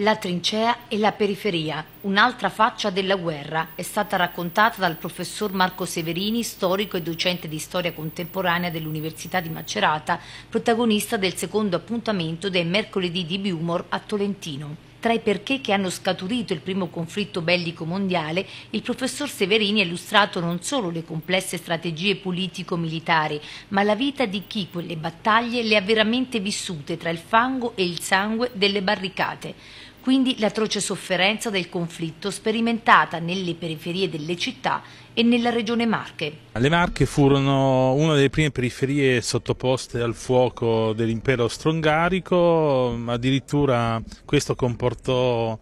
La trincea e la periferia, un'altra faccia della guerra, è stata raccontata dal professor Marco Severini, storico e docente di storia contemporanea dell'Università di Macerata, protagonista del secondo appuntamento dei mercoledì di Biumor a Tolentino. Tra i perché che hanno scaturito il primo conflitto bellico mondiale, il professor Severini ha illustrato non solo le complesse strategie politico-militari, ma la vita di chi quelle battaglie le ha veramente vissute tra il fango e il sangue delle barricate quindi l'atroce sofferenza del conflitto sperimentata nelle periferie delle città e nella regione Marche. Le Marche furono una delle prime periferie sottoposte al fuoco dell'impero strongarico, addirittura questo comportò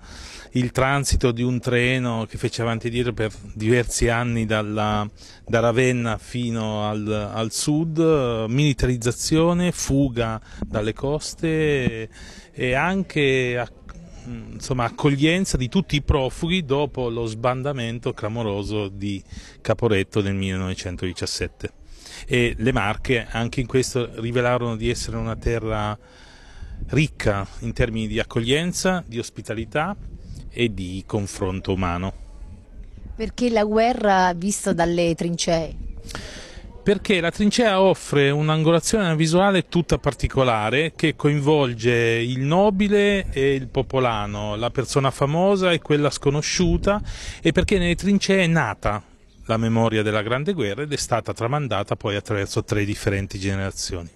il transito di un treno che fece avanti e dietro per diversi anni dalla, da Ravenna fino al, al sud, militarizzazione, fuga dalle coste e anche a Mm, insomma, accoglienza di tutti i profughi dopo lo sbandamento clamoroso di Caporetto nel 1917. E le Marche anche in questo rivelarono di essere una terra ricca in termini di accoglienza, di ospitalità e di confronto umano. Perché la guerra vista dalle trincee? perché la trincea offre un'angolazione visuale tutta particolare che coinvolge il nobile e il popolano, la persona famosa e quella sconosciuta e perché nelle trincee è nata la memoria della Grande Guerra ed è stata tramandata poi attraverso tre differenti generazioni.